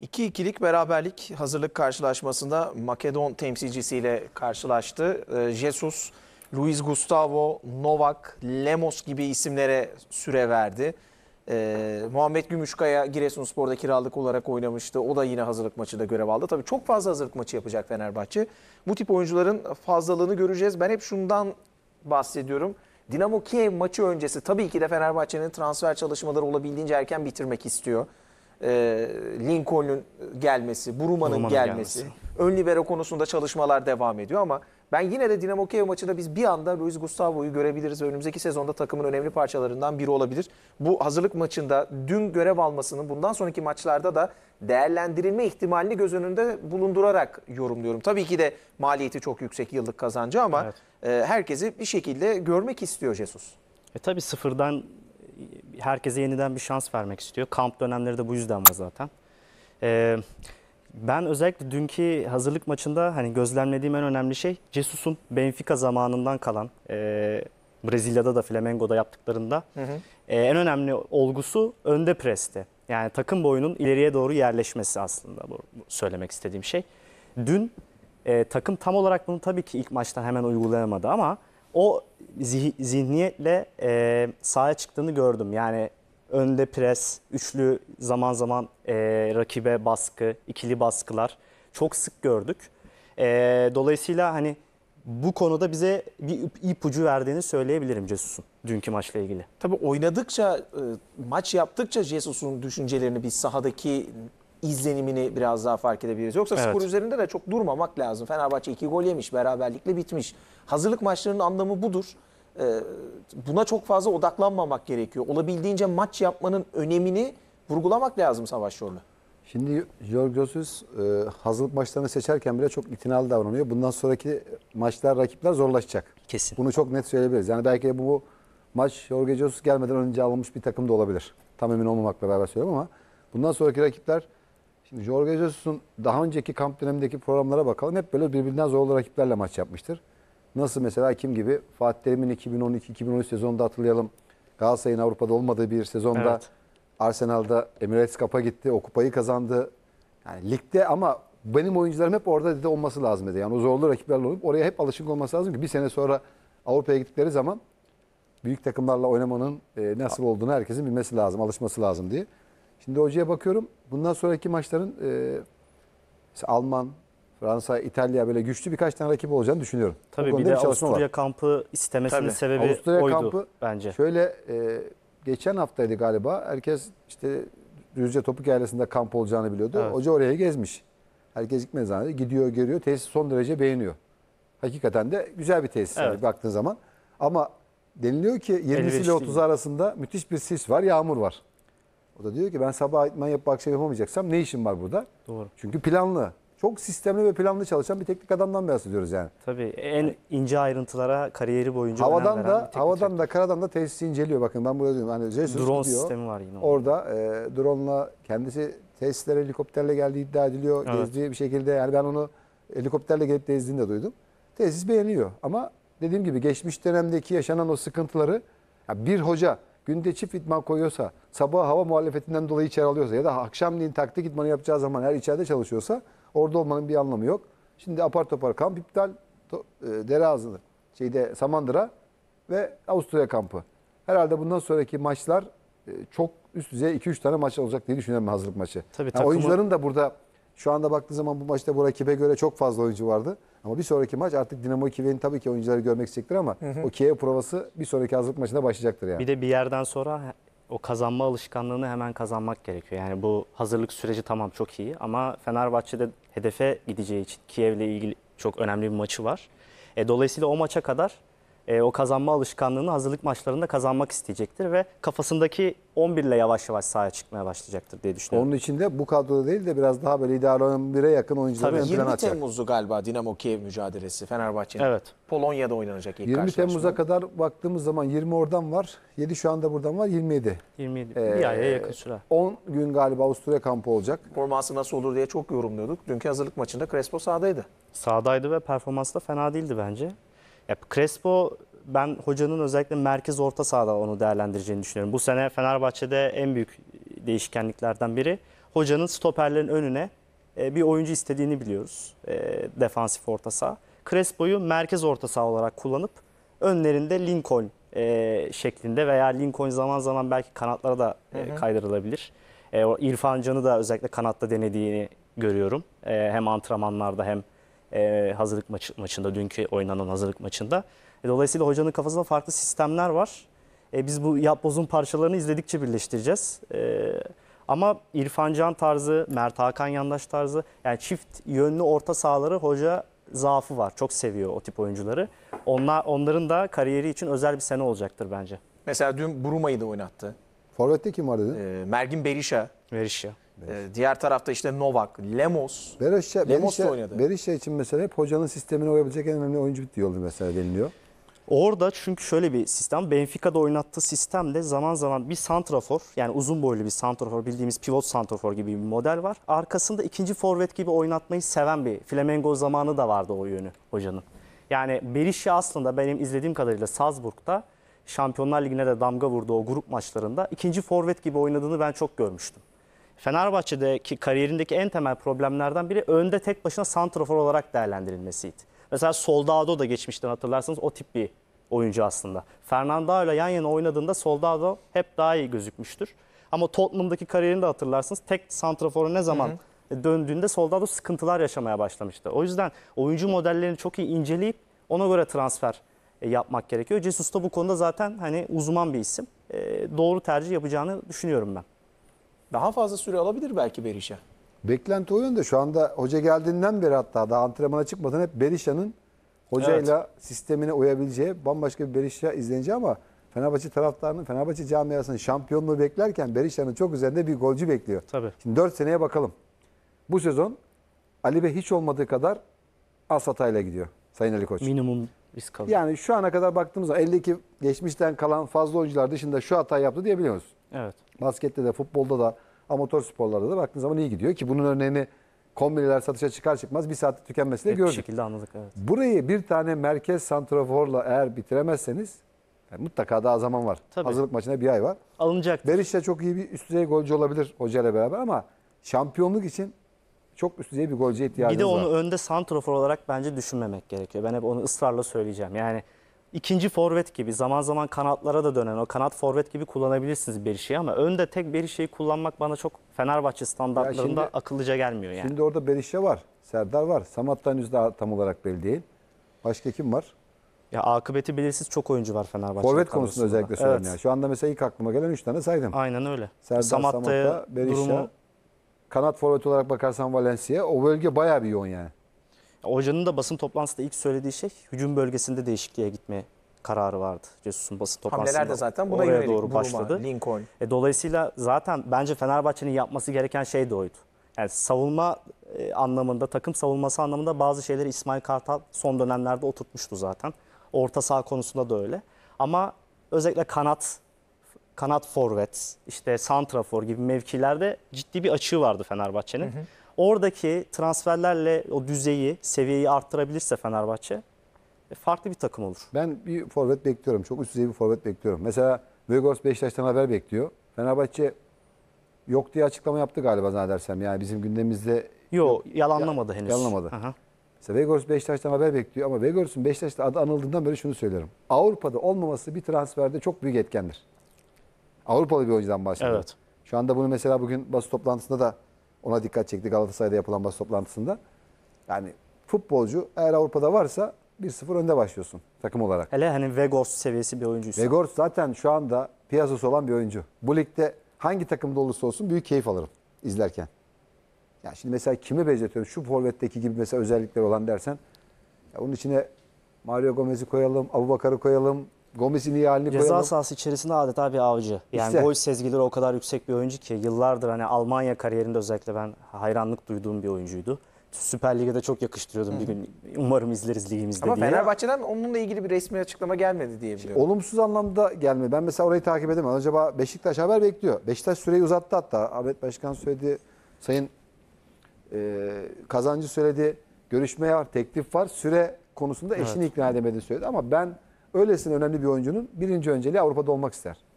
İki ikilik beraberlik hazırlık karşılaşmasında Makedon temsilcisiyle karşılaştı. Ee, Jesus, Luis Gustavo, Novak, Lemos gibi isimlere süre verdi. Ee, Muhammed Gümüşkaya Giresunspor'da kiralık olarak oynamıştı. O da yine hazırlık maçında görev aldı. Tabii çok fazla hazırlık maçı yapacak Fenerbahçe. Bu tip oyuncuların fazlalığını göreceğiz. Ben hep şundan bahsediyorum. Dinamo Kiev maçı öncesi tabii ki de Fenerbahçe'nin transfer çalışmaları olabildiğince erken bitirmek istiyor e, Lincoln'un gelmesi, Buruma'nın gelmesi, gelmesi, ön libero konusunda çalışmalar devam ediyor ama ben yine de Dinamo Kiev maçında biz bir anda Luis Gustavo'yu görebiliriz. Önümüzdeki sezonda takımın önemli parçalarından biri olabilir. Bu hazırlık maçında dün görev almasının bundan sonraki maçlarda da değerlendirilme ihtimalini göz önünde bulundurarak yorumluyorum. Tabii ki de maliyeti çok yüksek yıllık kazancı ama evet. E, herkesi bir şekilde görmek istiyor Jesus. E tabii sıfırdan herkese yeniden bir şans vermek istiyor. Kamp dönemleri de bu yüzden var zaten. Ee, ben özellikle dünkü hazırlık maçında hani gözlemlediğim en önemli şey Jesus'un Benfica zamanından kalan e, Brezilya'da da Flamengo'da yaptıklarında hı hı. E, en önemli olgusu önde preste. Yani takım boyunun ileriye doğru yerleşmesi aslında bu, bu söylemek istediğim şey. Dün e, takım tam olarak bunu tabii ki ilk maçtan hemen uygulayamadı ama o zih, zihniyetle e, sahaya çıktığını gördüm. Yani önde pres, üçlü zaman zaman e, rakibe baskı, ikili baskılar çok sık gördük. E, dolayısıyla hani bu konuda bize bir ipucu verdiğini söyleyebilirim Jesus'un dünkü maçla ilgili. Tabii oynadıkça, e, maç yaptıkça Jesus'un düşüncelerini biz sahadaki izlenimini biraz daha fark edebiliriz. Yoksa evet. skor üzerinde de çok durmamak lazım. Fenerbahçe iki gol yemiş, beraberlikle bitmiş. Hazırlık maçlarının anlamı budur. Ee, buna çok fazla odaklanmamak gerekiyor. Olabildiğince maç yapmanın önemini vurgulamak lazım Savaş Yorlu. Şimdi Yorgosuz e, hazırlık maçlarını seçerken bile çok itinalı davranıyor. Bundan sonraki maçlar, rakipler zorlaşacak. Kesin. Bunu çok net söyleyebiliriz. Yani belki bu, maç Yorgosuz gelmeden önce alınmış bir takım da olabilir. Tam emin olmamakla beraber söylüyorum ama bundan sonraki rakipler Şimdi Jorge Jesus'un daha önceki kamp dönemindeki programlara bakalım. Hep böyle birbirinden zorlu rakiplerle maç yapmıştır. Nasıl mesela kim gibi? Fatih Terim'in 2012-2013 sezonunda hatırlayalım. Galatasaray'ın Avrupa'da olmadığı bir sezonda evet. Arsenal'da Emirates Cup'a gitti. O kupayı kazandı. Yani ligde ama benim oyuncularım hep orada dedi olması lazım dedi. Yani o zorlu rakiplerle olup oraya hep alışık olması lazım ki bir sene sonra Avrupa'ya gittikleri zaman büyük takımlarla oynamanın e, nasıl olduğunu herkesin bilmesi lazım, alışması lazım diye. Şimdi hocaya bakıyorum. Bundan sonraki maçların e, Alman, Fransa, İtalya böyle güçlü birkaç tane rakip olacağını düşünüyorum. Tabii bir de bir Avusturya var. kampı istemesinin Tabii. sebebi Avusturya oydu kampı bence. Şöyle e, geçen haftaydı galiba. Herkes işte Düzce Topuk Yerlisi'nde kamp olacağını biliyordu. Evet. Hoca oraya gezmiş. Herkes gitmedi zannediyor. Gidiyor, görüyor. Tesis son derece beğeniyor. Hakikaten de güzel bir tesis evet. baktığın zaman. Ama deniliyor ki 20 ile 30 arasında müthiş bir sis var, yağmur var. O da diyor ki ben sabah itman yapıp akşam şey yapamayacaksam ne işim var burada? Doğru. Çünkü planlı. Çok sistemli ve planlı çalışan bir teknik adamdan bahsediyoruz yani. Tabii en ince ayrıntılara kariyeri boyunca havadan da havadan da karadan da tesisi inceliyor. Bakın ben burada diyorum hani drone diyor, sistemi var yine. Orada, orada e, drone'la kendisi tesislere helikopterle geldiği iddia ediliyor. Evet. Gezdiği bir şekilde yani ben onu helikopterle gelip gezdiğini de duydum. Tesis beğeniyor ama dediğim gibi geçmiş dönemdeki yaşanan o sıkıntıları bir hoca günde çift idman koyuyorsa, sabah hava muhalefetinden dolayı içeri alıyorsa ya da akşamleyin taktik idmanı yapacağı zaman her içeride çalışıyorsa orada olmanın bir anlamı yok. Şimdi apar topar kamp iptal, e, dere ağzını, şeyde Samandıra ve Avusturya kampı. Herhalde bundan sonraki maçlar e, çok üst düzey 2-3 tane maç olacak diye düşünüyorum hazırlık maçı. Tabii, yani takımı... Oyuncuların da burada şu anda baktığın zaman bu maçta bu rakibe göre çok fazla oyuncu vardı. Ama bir sonraki maç artık Dinamo Kiev'in tabii ki oyuncuları görmek isteyecektir ama hı hı. o Kiev provası bir sonraki hazırlık maçında başlayacaktır yani. Bir de bir yerden sonra o kazanma alışkanlığını hemen kazanmak gerekiyor. Yani bu hazırlık süreci tamam çok iyi ama Fenerbahçe'de hedefe gideceği için Kiev'le ilgili çok önemli bir maçı var. E, dolayısıyla o maça kadar e, o kazanma alışkanlığını hazırlık maçlarında kazanmak isteyecektir ve kafasındaki 11 ile yavaş yavaş sahaya çıkmaya başlayacaktır diye düşünüyorum. Onun için de bu kadroda değil de biraz daha böyle ideal 11'e yakın oyuncuları Tabii, 20 plana atacak. Temmuz'du galiba Dinamo Kiev mücadelesi Fenerbahçe'nin. Evet. Polonya'da oynanacak ilk 20 karşılaşma. Temmuz'a kadar baktığımız zaman 20 oradan var, 7 şu anda buradan var, 27. 27 Ee, bir aya yakın süre. 10 gün galiba Avusturya kampı olacak. Performansı nasıl olur diye çok yorumluyorduk. Dünkü hazırlık maçında Crespo sahadaydı. Sağdaydı ve performansı da fena değildi bence. Ya, Crespo ben hocanın özellikle merkez orta sahada onu değerlendireceğini düşünüyorum. Bu sene Fenerbahçe'de en büyük değişkenliklerden biri hocanın stoperlerin önüne e, bir oyuncu istediğini biliyoruz. E, defansif orta saha. Crespo'yu merkez orta saha olarak kullanıp önlerinde Lincoln e, şeklinde veya Lincoln zaman zaman belki kanatlara da kaydırılabilir. İrfan Can'ı da özellikle kanatta denediğini görüyorum. Hem antrenmanlarda hem e, hazırlık maçı, maçında, dünkü oynanan hazırlık maçında. E, dolayısıyla hocanın kafasında farklı sistemler var. E, biz bu yapbozun parçalarını izledikçe birleştireceğiz. E, ama İrfan Can tarzı, Mert Hakan Yandaş tarzı yani çift yönlü orta sahaları hoca zaafı var. Çok seviyor o tip oyuncuları. Onlar, onların da kariyeri için özel bir sene olacaktır bence. Mesela dün Buruma'yı da oynattı. Forvet'te kim var dedin? Ee, Mergin Berisha. Berisha. Ee, diğer tarafta işte Novak, Lemos. Berisha, şey, Lemos Berisha, şey, oynadı. Berisha şey için mesela hep hocanın sistemini uyabilecek en önemli oyuncu diyor mesela deniliyor. Orada çünkü şöyle bir sistem. Benfica'da oynattığı sistemde zaman zaman bir santrafor yani uzun boylu bir santrafor bildiğimiz pivot santrafor gibi bir model var. Arkasında ikinci forvet gibi oynatmayı seven bir Flamengo zamanı da vardı o yönü hocanın. Yani Berisha aslında benim izlediğim kadarıyla Salzburg'da Şampiyonlar Ligi'ne de damga vurdu o grup maçlarında. ikinci forvet gibi oynadığını ben çok görmüştüm. Fenerbahçe'deki kariyerindeki en temel problemlerden biri önde tek başına santrafor olarak değerlendirilmesiydi. Mesela Soldado da geçmişten hatırlarsanız o tip bir oyuncu aslında. Fernando ile yan yana oynadığında Soldado hep daha iyi gözükmüştür. Ama Tottenham'daki kariyerini de hatırlarsınız. Tek santraforu ne zaman hı hı. döndüğünde Soldado sıkıntılar yaşamaya başlamıştı. O yüzden oyuncu modellerini çok iyi inceleyip ona göre transfer e, yapmak gerekiyor. Jesus da bu konuda zaten hani uzman bir isim. E, doğru tercih yapacağını düşünüyorum ben. Daha fazla süre alabilir belki Berisha. Beklenti o yönde. Şu anda hoca geldiğinden beri hatta daha antrenmana çıkmadan hep Berisha'nın hocayla evet. sistemine uyabileceği bambaşka bir Berisha izlenici ama Fenerbahçe taraftarının, Fenerbahçe camiasının şampiyonluğu beklerken Berisha'nın çok üzerinde bir golcü bekliyor. Tabii. Şimdi 4 seneye bakalım. Bu sezon Ali Bey hiç olmadığı kadar az hatayla gidiyor Sayın Ali Koç. Minimum risk alıyor. Yani şu ana kadar baktığımızda zaman 52 geçmişten kalan fazla oyuncular dışında şu hatayı yaptı diyebiliyoruz. Evet. Baskette de, futbolda da, amatör sporlarda da baktığınız zaman iyi gidiyor ki bunun örneğini kombineler satışa çıkar çıkmaz bir saatte tükenmesi de Hep gördük. Bir şekilde anladık evet. Burayı bir tane merkez santraforla eğer bitiremezseniz yani mutlaka daha zaman var. Tabii. Hazırlık maçına bir ay var. Alınacak. Beriş de çok iyi bir üst düzey golcü olabilir hocayla beraber ama şampiyonluk için çok üst düzey bir golcüye ihtiyacımız var. Bir de onu var. önde santrafor olarak bence düşünmemek gerekiyor. Ben hep onu ısrarla söyleyeceğim. Yani ikinci forvet gibi zaman zaman kanatlara da dönen o kanat forvet gibi kullanabilirsiniz Berişe'yi ama önde tek Berişe'yi kullanmak bana çok Fenerbahçe standartlarında şimdi, akıllıca gelmiyor yani. Şimdi orada Berişe var, Serdar var. Samat'tan yüzde tam olarak belli değil. Başka kim var? Ya akıbeti belirsiz çok oyuncu var Fenerbahçe. Forvet konusunda özellikle söylüyorum evet. ya. Şu anda mesela ilk aklıma gelen 3 tane saydım. Aynen öyle. Serdar, Samat'ta, Samat'ta Berişe. Durumu... Kanat forvet olarak bakarsan Valencia. O bölge bayağı bir yoğun yani. Hocanın da basın toplantısında ilk söylediği şey hücum bölgesinde değişikliğe gitme kararı vardı. Cesus'un basın toplantısında. Hamleler de zaten buna Oraya doğru Bruma, başladı. Lincoln. E, dolayısıyla zaten bence Fenerbahçe'nin yapması gereken şey de oydu. Yani savunma e, anlamında, takım savunması anlamında bazı şeyleri İsmail Kartal son dönemlerde oturtmuştu zaten. Orta saha konusunda da öyle. Ama özellikle kanat, kanat forvet, işte santrafor gibi mevkilerde ciddi bir açığı vardı Fenerbahçe'nin. Oradaki transferlerle o düzeyi, seviyeyi arttırabilirse Fenerbahçe e, farklı bir takım olur. Ben bir forvet bekliyorum. Çok üst düzey bir forvet bekliyorum. Mesela Vegors Beşiktaş'tan haber bekliyor. Fenerbahçe yok diye açıklama yaptı galiba zannedersem. Yani bizim gündemimizde... Yok, yalanlamadı ya, henüz. Yalanlamadı. Aha. Mesela Vegors Beşiktaş'tan haber bekliyor ama Vegors'un Beşiktaş'ta adı anıldığından beri şunu söylerim. Avrupa'da olmaması bir transferde çok büyük etkendir. Avrupalı bir oyuncudan bahsediyorum. Evet. Şu anda bunu mesela bugün basın toplantısında da ona dikkat çekti Galatasaray'da yapılan basın toplantısında. Yani futbolcu eğer Avrupa'da varsa 1-0 önde başlıyorsun takım olarak. Hele hani Vegors seviyesi bir oyuncu. Vegors zaten şu anda piyasası olan bir oyuncu. Bu ligde hangi takımda olursa olsun büyük keyif alırım izlerken. Ya şimdi mesela kimi benzetiyorum? Şu forvetteki gibi mesela özellikler olan dersen. Ya bunun içine Mario Gomez'i koyalım, Abu Bakar'ı koyalım, Gomez'in iyi halini Ceza koyamam. sahası içerisinde adeta bir avcı. Yani İşte. gol sezgileri o kadar yüksek bir oyuncu ki yıllardır hani Almanya kariyerinde özellikle ben hayranlık duyduğum bir oyuncuydu. Süper Lig'e çok yakıştırıyordum bir gün. Umarım izleriz ligimizde Ama diye. Fenerbahçe'den onunla ilgili bir resmi açıklama gelmedi diye biliyorum. Olumsuz anlamda gelmiyor. Ben mesela orayı takip edemem. Acaba Beşiktaş haber bekliyor. Beşiktaş süreyi uzattı hatta. Ahmet Başkan söyledi. Sayın e, Kazancı söyledi. Görüşme var, teklif var. Süre konusunda eşini ikna edemedi söyledi. Ama ben Öylesine önemli bir oyuncunun birinci önceliği Avrupa'da olmak ister.